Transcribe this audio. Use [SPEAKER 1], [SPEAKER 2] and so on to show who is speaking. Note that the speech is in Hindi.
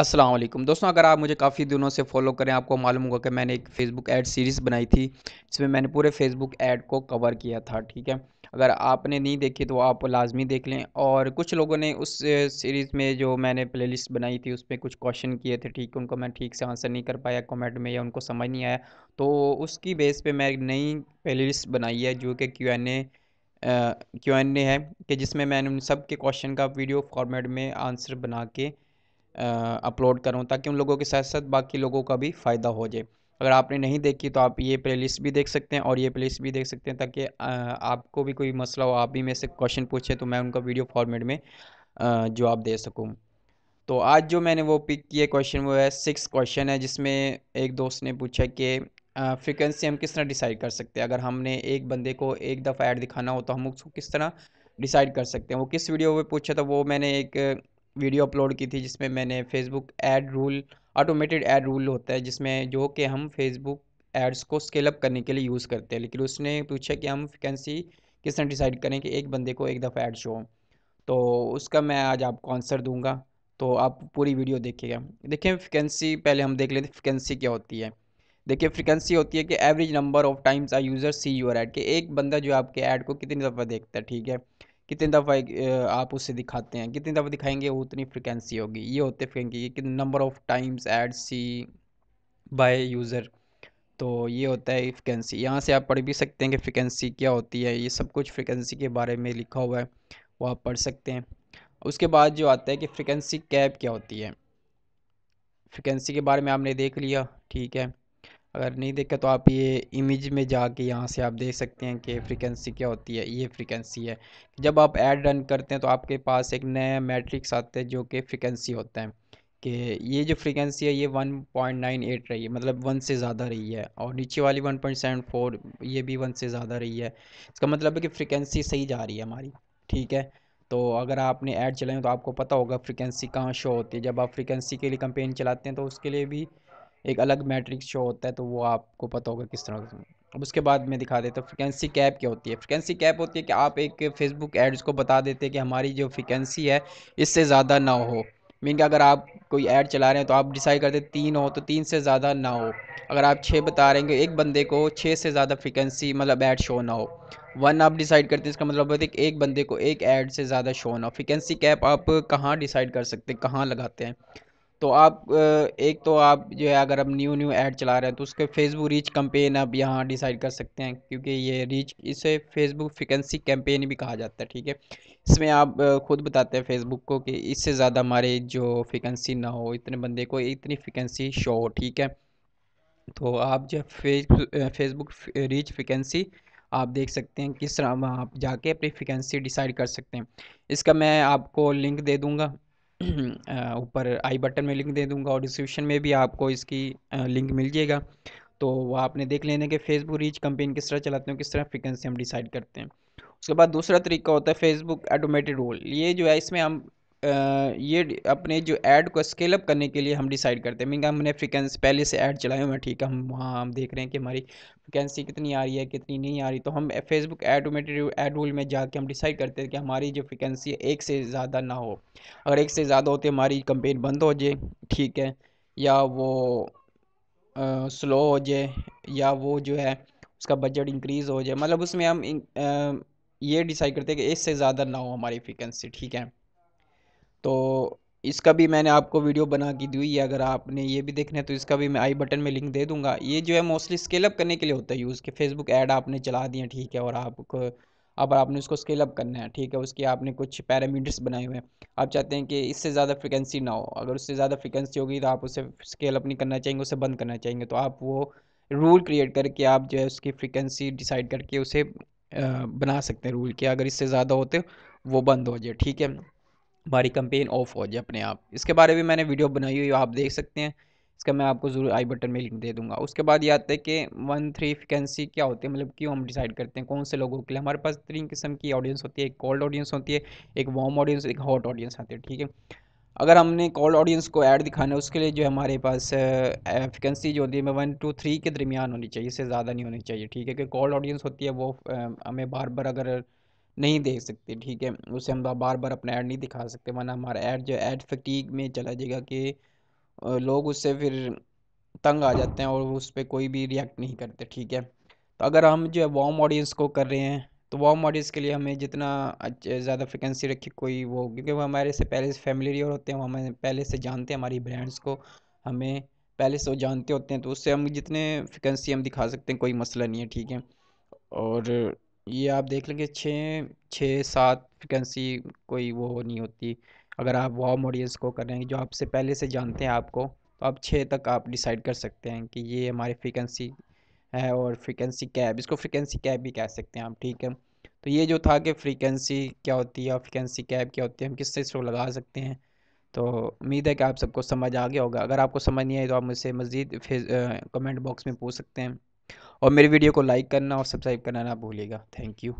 [SPEAKER 1] असलम दोस्तों अगर आप मुझे काफ़ी दिनों से फॉलो करें आपको मालूम होगा कि मैंने एक फ़ेसबुक ऐड सीरीज़ बनाई थी जिसमें मैंने पूरे फ़ेसबुक ऐड को कवर किया था ठीक है अगर आपने नहीं देखी तो आप लाजमी देख लें और कुछ लोगों ने उस सीरीज़ में जो मैंने प्लेलिस्ट बनाई थी उसमें कुछ क्वेश्चन किए थे ठीक उनको मैं ठीक से आंसर नहीं कर पाया कमेंट में या उनको समझ नहीं आया तो उसकी बेस पर मैं नई लिस्ट बनाई है जो कि Q N A Q N A है कि जिसमें मैंने उन सब के क्वेश्चन का वीडियो फॉर्मेट में आंसर बना के अपलोड करूँ ताकि उन लोगों के साथ साथ बाकी लोगों का भी फ़ायदा हो जाए अगर आपने नहीं देखी तो आप ये प्लेलिस्ट भी देख सकते हैं और ये प्लेलिस्ट भी देख सकते हैं ताकि आपको भी कोई मसला हो आप भी मेरे से क्वेश्चन पूछें तो मैं उनका वीडियो फॉर्मेट में जवाब दे सकूँ तो आज जो मैंने वो पिक किए क्वेश्चन वो है सिक्स क्वेश्चन है जिसमें एक दोस्त ने पूछा कि फ्रिक्वेंसी हम किस तरह डिसाइड कर सकते हैं अगर हमने एक बंदे को एक दफ़ा ऐड दिखाना हो तो हम उसको किस तरह डिसाइड कर सकते हैं वो किस वीडियो में पूछा था वो मैंने एक वीडियो अपलोड की थी जिसमें मैंने Facebook ad rule automated ad rule होता है जिसमें जो कि हम फेसबुक एड्स को स्केलअप करने के लिए यूज़ करते हैं लेकिन उसने पूछा कि हम फ्रिक्वेंसी किस तरह डिसाइड करें कि एक बंदे को एक दफ़ा ऐड शो तो उसका मैं आज आपको आंसर दूंगा तो आप पूरी वीडियो देखिएगा देखिए फ्रिक्वेंसी पहले हम देख लेते हैं फ्रिक्वेंसी क्या होती है देखिए फ्रिक्वेंसी होती है कि average number of times a user see your ad कि एक बंदा जो आपके ऐड को कितनी दफ़ा देखता है ठीक है कितनी दफ़ा आप उसे दिखाते हैं कितनी दफ़ा दिखाएंगे उतनी फ्रिक्वेंसी होगी ये होते फ्रिक्वेंसी कि number of times ad see by user तो ये होता है फ्रिक्वेंसी यहाँ से आप पढ़ भी सकते हैं कि फ्रिक्वेंसी क्या होती है ये सब कुछ फ्रिक्वेंसी के बारे में लिखा हुआ है वो आप पढ़ सकते हैं उसके बाद जो आता है कि फ्रिक्वेंसी कैप क्या होती है फ्रिक्वेंसी के बारे में आपने देख लिया ठीक है अगर नहीं देखा तो आप ये इमेज में जाके यहाँ से आप देख सकते हैं कि फ्रीक्वेंसी क्या होती है ये फ्रीक्वेंसी है जब आप ऐड रन करते हैं तो आपके पास एक नया मैट्रिक्स आता है जो कि फ्रीक्वेंसी होता है कि ये जो फ्रीक्वेंसी है ये 1.98 रही है मतलब वन से ज़्यादा रही है और नीचे वाली 1.74 ये भी वन से ज़्यादा रही है इसका मतलब है कि फ्रिक्वेंसी सही जा रही है हमारी ठीक है तो अगर आपने ऐड चलाएँ तो आपको पता होगा फ्रिक्वेंसी कहाँ शो होती है जब आप फ्रिक्वेंसी के लिए कंपेन चलाते हैं तो उसके लिए भी एक अलग मैट्रिक्स शो होता है तो वो आपको पता होगा किस तरह का अब उसके बाद मैं दिखा देता हूँ फ्रिक्वेंसी कैप क्या होती है फ्रिक्वेंसी कैप होती है कि आप एक फेसबुक एड्स को बता देते हैं कि हमारी जो फ्रिक्वेंसी है इससे ज़्यादा ना हो मीन कि अगर आप कोई ऐड चला रहे हैं तो आप डिसाइड करते तीन हो तो तीन से ज़्यादा ना हो अगर आप छः बता रहे हैं कि एक बंदे को छः से ज़्यादा फ्रिक्वेंसी मतलब ऐड शो ना हो वन आप डिसाइड करते हैं इसका मतलब होता है कि एक बंदे को एक ऐड से ज़्यादा शो ना हो फ्रिक्वेंसी कैप आप कहाँ डिसाइड कर सकते हैं कहाँ लगाते हैं तो आप एक तो आप जो है अगर आप न्यू न्यू ऐड चला रहे हैं तो उसके फेसबुक रीच कम्पेन आप यहाँ डिसाइड कर सकते हैं क्योंकि ये रीच इसे फेसबुक फ्रिक्वेंसी कैंपेन भी कहा जाता है ठीक है इसमें आप खुद बताते हैं फेसबुक को कि इससे ज़्यादा हमारे जो फ्रिक्वेंसी ना हो इतने बंदे को इतनी फ्रिक्वेंसी शो हो ठीक है तो आप जो फेस फेसबुक रीच फ्रिक्वेंसी आप देख सकते हैं किस तरह आप जाके अपनी फ्रिक्वेंसी डिसाइड कर सकते हैं इसका मैं आपको लिंक दे दूँगा ऊपर आई बटन में लिंक दे दूंगा और डिस्क्रिप्शन में भी आपको इसकी लिंक मिल जाएगा तो वह आपने देख लेने के फेसबुक रीच कंपेन किस तरह चलाते हैं किस तरह फ्रिक्वेंसी हम डिसाइड करते हैं उसके बाद दूसरा तरीका होता है फेसबुक एटोमेटेड रोल ये जो है इसमें हम ये अपने जो ऐड को स्केल अप करने के लिए हम डिसाइड करते हैं मीन हमने फ्रिक्वेंसी पहले से ऐड चलाए हुए हैं ठीक है हम वहाँ हम देख रहे हैं कि हमारी फ्रिक्वेंसी कितनी आ रही है कितनी नहीं आ रही तो हम फेसबुक एडोमेटिव एड रूल में जाके हम डिसाइड करते हैं कि हमारी जो फ्रिक्वेंसी है एक से ज़्यादा ना हो अगर एक से ज़्यादा होती हमारी कंपेन बंद हो जाए ठीक है या वो आ, स्लो हो जाए या वो जो है उसका बजट इंक्रीज़ हो जाए मतलब उसमें हम आ, ये डिसाइड करते हैं कि एक से ज़्यादा ना हो हमारी फ्रिक्वेंसी ठीक है तो इसका भी मैंने आपको वीडियो बना के दी है अगर आपने ये भी देखना है तो इसका भी मैं आई बटन में लिंक दे दूंगा ये जो है मोस्टली स्केलअप करने के लिए होता है यूज़ के फेसबुक ऐड आपने चला दिए ठीक है और आपको अब आपने उसको स्केलअप करना है ठीक है उसके आपने कुछ पैरामीटर्स बनाए हुए हैं आप चाहते हैं कि इससे ज़्यादा फ्रिक्वेंसी ना हो अगर उससे ज़्यादा फ्रिक्वेंसी होगी तो आप उसे स्केलअप नहीं करना चाहेंगे उसे बंद करना चाहेंगे तो आप वो रूल क्रिएट करके आप जो है उसकी फ्रिक्वेंसी डिसाइड करके उसे बना सकते हैं रूल कि अगर इससे ज़्यादा होते वो बंद हो जाए ठीक है हमारी कंपेन ऑफ हो जाए अपने आप इसके बारे में मैंने वीडियो बनाई हुई आप देख सकते हैं इसका मैं आपको ज़रूर आई बटन में लिंक दे दूंगा उसके बाद ये आता है कि वन थ्री वैकेंसी क्या होती है मतलब क्यों हम डिसाइड करते हैं कौन से लोगों के लिए हमारे पास तीन किस्म की ऑडियंस होती है एक कोल्ड ऑडियंस होती है एक वार्म ऑडियंस एक हॉट ऑडियंस आती है ठीक है अगर हमने कॉल ऑडियंस को ऐड दिखाना है उसके लिए जो हमारे पास वैकेंसी जो होती है वन टू थ्री के दरमियान होनी चाहिए इससे ज़्यादा नहीं होनी चाहिए ठीक है कि कॉल ऑडियंस होती है वो हमें बार बार अगर नहीं देख सकते ठीक है उसे हम बार बार अपना ऐड नहीं दिखा सकते वरना हमारा ऐड जो ऐड फटीक में चला जाएगा कि लोग उससे फिर तंग आ जाते हैं और उस पर कोई भी रिएक्ट नहीं करते ठीक है तो अगर हम जो है वॉम ऑडियंस को कर रहे हैं तो वॉम ऑडियंस के लिए हमें जितना ज़्यादा फ्रिक्वेंसी रखी कोई वो क्योंकि वो हमारे से पहले से और होते हैं वो हमें पहले से जानते हैं हमारी ब्रांड्स को हमें पहले से वो जानते होते हैं तो उससे हम जितने फ्रिक्वेंसी हम दिखा सकते हैं कोई मसला नहीं है ठीक है और ये आप देख लेंगे छः छः सात वैकेंसी कोई वो नहीं होती अगर आप वॉम ऑडियंस को कर रहे हैं जो आपसे पहले से जानते हैं आपको तो आप छः तक आप डिसाइड कर सकते हैं कि ये हमारी फ्रिक्वेंसी है और फ्रिक्वेंसी कैब इसको फ्रिक्वेंसी कैब भी कह सकते हैं आप ठीक है तो ये जो था कि फ्रिक्वेंसी क्या होती है और फ्रिक्वेंसी कैब क्या होती है हम किससे इसको लगा सकते हैं तो उम्मीद है कि आप सबको समझ आ गया होगा अगर आपको समझ नहीं आई तो आप मुझसे मज़ीद फिर कमेंट बॉक्स में पूछ सकते हैं और मेरी वीडियो को लाइक करना और सब्सक्राइब करना ना भूलिएगा थैंक यू